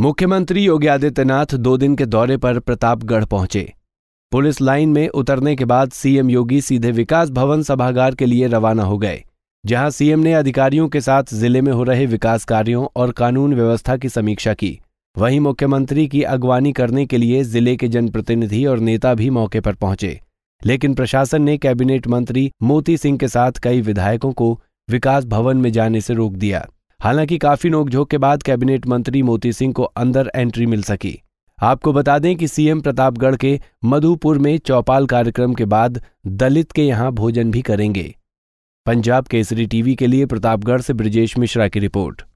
मुख्यमंत्री योगी आदित्यनाथ दो दिन के दौरे पर प्रतापगढ़ पहुंचे पुलिस लाइन में उतरने के बाद सीएम योगी सीधे विकास भवन सभागार के लिए रवाना हो गए जहां सीएम ने अधिकारियों के साथ जिले में हो रहे विकास कार्यों और कानून व्यवस्था की समीक्षा की वहीं मुख्यमंत्री की अगवानी करने के लिए जिले के जनप्रतिनिधि और नेता भी मौके पर पहुंचे लेकिन प्रशासन ने कैबिनेट मंत्री मोती सिंह के साथ कई विधायकों को विकास भवन में जाने से रोक दिया हालांकि काफी नोकझोंक के बाद कैबिनेट मंत्री मोती सिंह को अंदर एंट्री मिल सकी आपको बता दें कि सीएम प्रतापगढ़ के मधुपुर में चौपाल कार्यक्रम के बाद दलित के यहां भोजन भी करेंगे पंजाब केसरी टीवी के लिए प्रतापगढ़ से ब्रजेश मिश्रा की रिपोर्ट